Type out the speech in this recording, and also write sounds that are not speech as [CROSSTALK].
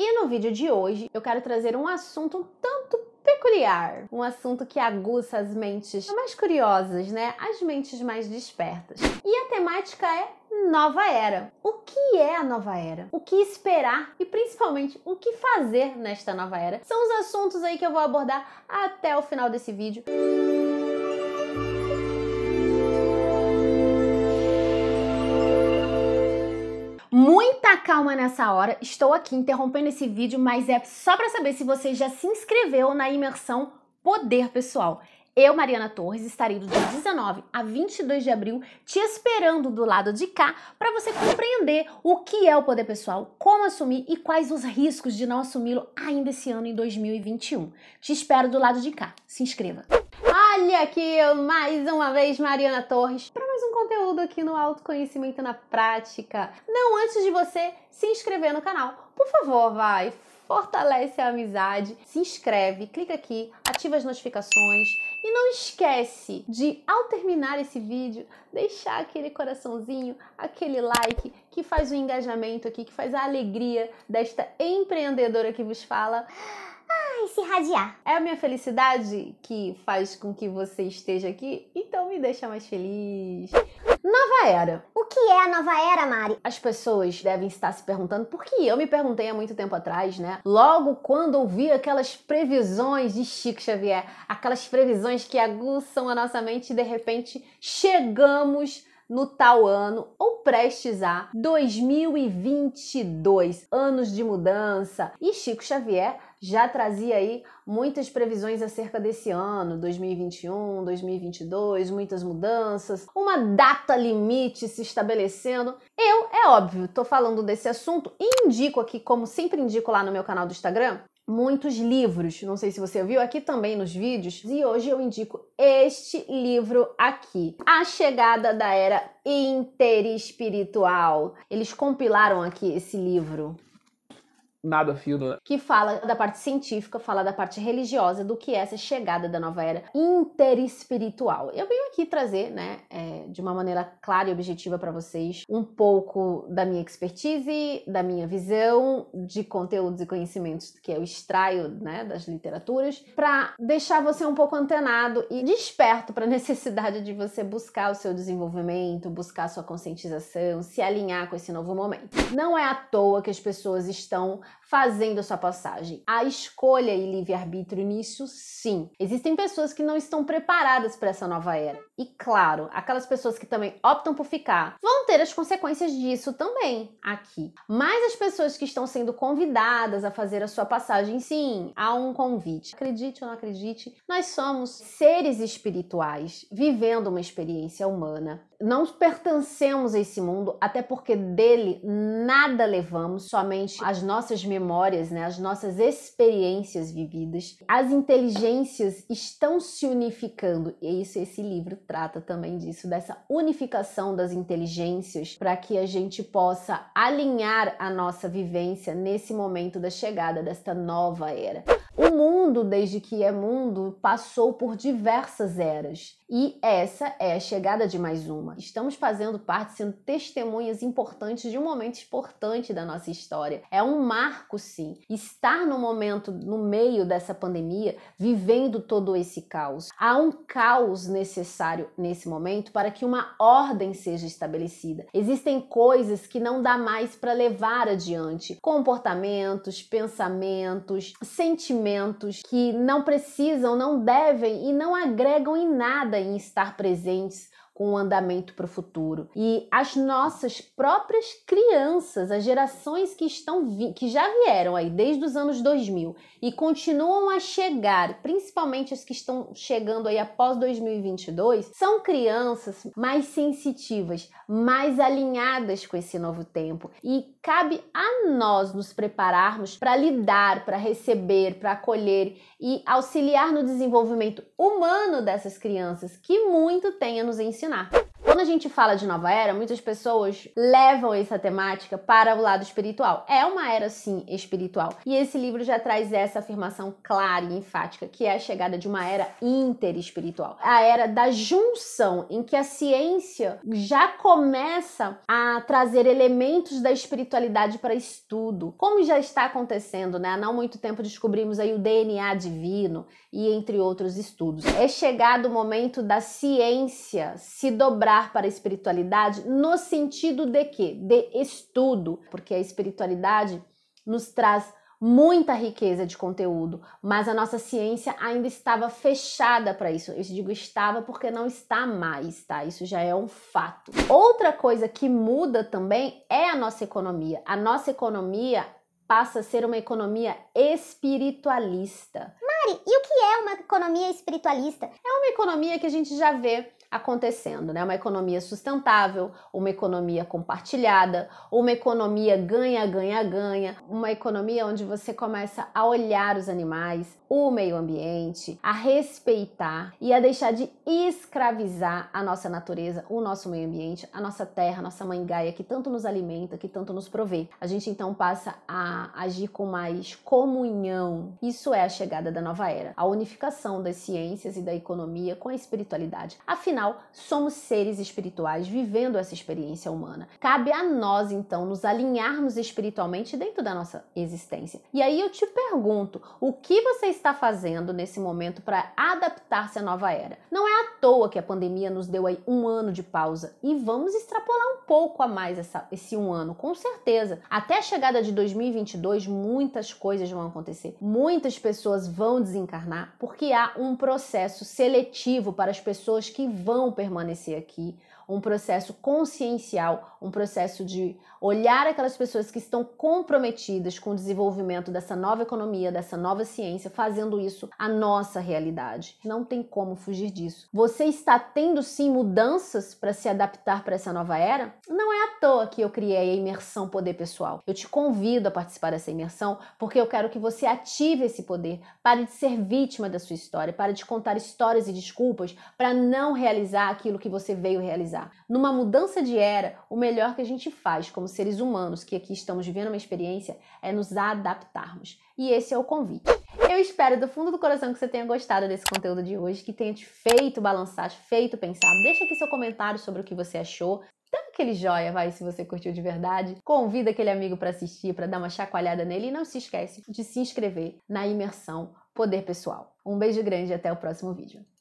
E no vídeo de hoje eu quero trazer um assunto um tanto peculiar, um assunto que aguça as mentes mais curiosas, né? As mentes mais despertas. E a temática é nova era. O que é a nova era? O que esperar e principalmente o que fazer nesta nova era? São os assuntos aí que eu vou abordar até o final desse vídeo. Música muita calma nessa hora. Estou aqui interrompendo esse vídeo, mas é só para saber se você já se inscreveu na imersão Poder Pessoal. Eu, Mariana Torres, estarei do dia 19 a 22 de abril te esperando do lado de cá para você compreender o que é o poder pessoal, como assumir e quais os riscos de não assumi-lo ainda esse ano em 2021. Te espero do lado de cá. Se inscreva. Olha aqui mais uma vez, Mariana Torres, para mais um conteúdo aqui no Autoconhecimento na Prática. Não antes de você se inscrever no canal, por favor, vai, fortalece a amizade, se inscreve, clica aqui, ativa as notificações e não esquece de, ao terminar esse vídeo, deixar aquele coraçãozinho, aquele like que faz o engajamento aqui, que faz a alegria desta empreendedora que vos fala Ai, se irradiar. É a minha felicidade que faz com que você esteja aqui, então me deixa mais feliz. Nova Era. O que é a Nova Era, Mari? As pessoas devem estar se perguntando, porque eu me perguntei há muito tempo atrás, né? Logo quando ouvi aquelas previsões de Chico Xavier, aquelas previsões que aguçam a nossa mente e de repente chegamos no tal ano ou prestes a 2022, anos de mudança. E Chico Xavier já trazia aí muitas previsões acerca desse ano, 2021, 2022, muitas mudanças, uma data limite se estabelecendo. Eu, é óbvio, tô falando desse assunto e indico aqui, como sempre indico lá no meu canal do Instagram, muitos livros. Não sei se você viu aqui também nos vídeos. E hoje eu indico este livro aqui: A Chegada da Era Interespiritual. Eles compilaram aqui esse livro nada fino, né? Que fala da parte científica, fala da parte religiosa, do que é essa chegada da nova era interespiritual. Eu venho aqui trazer, né, é, de uma maneira clara e objetiva para vocês, um pouco da minha expertise, da minha visão de conteúdos e conhecimentos que eu é extraio, né, das literaturas, para deixar você um pouco antenado e desperto para a [LAUGHS] necessidade de você buscar o seu desenvolvimento, buscar a sua conscientização, se alinhar com esse novo momento. Não é à toa que as pessoas estão fazendo a sua passagem. A escolha e livre-arbítrio nisso, sim. Existem pessoas que não estão preparadas para essa nova era. E claro, aquelas pessoas que também optam por ficar vão ter as consequências disso também aqui. Mas as pessoas que estão sendo convidadas a fazer a sua passagem, sim, há um convite. Acredite ou não acredite, nós somos seres espirituais vivendo uma experiência humana. Não pertencemos a esse mundo, até porque dele nada levamos, somente as nossas memórias, né, as nossas experiências vividas. As inteligências estão se unificando, e é isso esse livro trata também disso, dessa unificação das inteligências, para que a gente possa alinhar a nossa vivência nesse momento da chegada desta nova era. O mundo, desde que é mundo, passou por diversas eras. E essa é a chegada de mais uma. Estamos fazendo parte, sendo testemunhas importantes de um momento importante da nossa história. É um marco, sim. Estar no momento, no meio dessa pandemia, vivendo todo esse caos. Há um caos necessário nesse momento para que uma ordem seja estabelecida. Existem coisas que não dá mais para levar adiante: comportamentos, pensamentos, sentimentos que não precisam, não devem e não agregam em nada em estar presentes com o andamento para o futuro. E as nossas próprias crianças, as gerações que estão que já vieram aí desde os anos 2000 e continuam a chegar, principalmente as que estão chegando aí após 2022, são crianças mais sensitivas, mais alinhadas com esse novo tempo. E cabe a nós nos prepararmos para lidar, para receber, para acolher e auxiliar no desenvolvimento humano dessas crianças que muito tenha nos ensinado ensinar. Quando a gente fala de nova era, muitas pessoas levam essa temática para o lado espiritual. É uma era, sim, espiritual. E esse livro já traz essa afirmação clara e enfática, que é a chegada de uma era interespiritual. A era da junção, em que a ciência já começa a trazer elementos da espiritualidade para estudo. Como já está acontecendo, né? Há não muito tempo descobrimos aí o DNA divino e entre outros estudos. É chegado o momento da ciência se dobrar para a espiritualidade no sentido de quê? De estudo, porque a espiritualidade nos traz muita riqueza de conteúdo, mas a nossa ciência ainda estava fechada para isso. Eu digo estava porque não está mais, tá? Isso já é um fato. Outra coisa que muda também é a nossa economia. A nossa economia passa a ser uma economia espiritualista. Dani, assim, e o que é uma economia espiritualista? É uma economia que a gente já vê acontecendo, né? Uma economia sustentável, uma economia compartilhada, uma economia ganha, ganha, ganha, uma economia onde você começa a olhar os animais, o meio ambiente, a respeitar e a deixar de escravizar a nossa natureza, o nosso meio ambiente, a nossa terra, a nossa mãe Gaia que tanto nos alimenta, que tanto nos provê. A gente então passa a agir com mais comunhão. Isso é a chegada da nova nova era, a unificação das ciências e da economia com a espiritualidade. Afinal, somos seres espirituais vivendo essa experiência humana. Cabe a nós, então, nos alinharmos espiritualmente dentro da nossa existência. E aí eu te pergunto, o que você está fazendo nesse momento para adaptar-se à nova era? Não é à toa que a pandemia nos deu aí um ano de pausa e vamos extrapolar um pouco a mais essa, esse um ano, com certeza. Até a chegada de 2022, muitas coisas vão acontecer, muitas pessoas vão desencarnar, porque há um processo seletivo para as pessoas que vão permanecer aqui um processo consciencial, um processo de olhar aquelas pessoas que estão comprometidas com o desenvolvimento dessa nova economia, dessa nova ciência, fazendo isso a nossa realidade. Não tem como fugir disso. Você está tendo sim mudanças para se adaptar para essa nova era? Não é à toa que eu criei a imersão Poder Pessoal. Eu te convido a participar dessa imersão porque eu quero que você ative esse poder, pare de ser vítima da sua história, pare de contar histórias e desculpas para não realizar aquilo que você veio realizar realizar. Numa mudança de era, o melhor que a gente faz como seres humanos que aqui estamos vivendo uma experiência é nos adaptarmos. E esse é o convite. Eu espero do fundo do coração que você tenha gostado desse conteúdo de hoje, que tenha te feito balançar, feito pensar. Deixa aqui seu comentário sobre o que você achou. Dá aquele joia, vai, se você curtiu de verdade. Convida aquele amigo para assistir, para dar uma chacoalhada nele e não se esquece de se inscrever na imersão Poder Pessoal. Um beijo grande e até o próximo vídeo.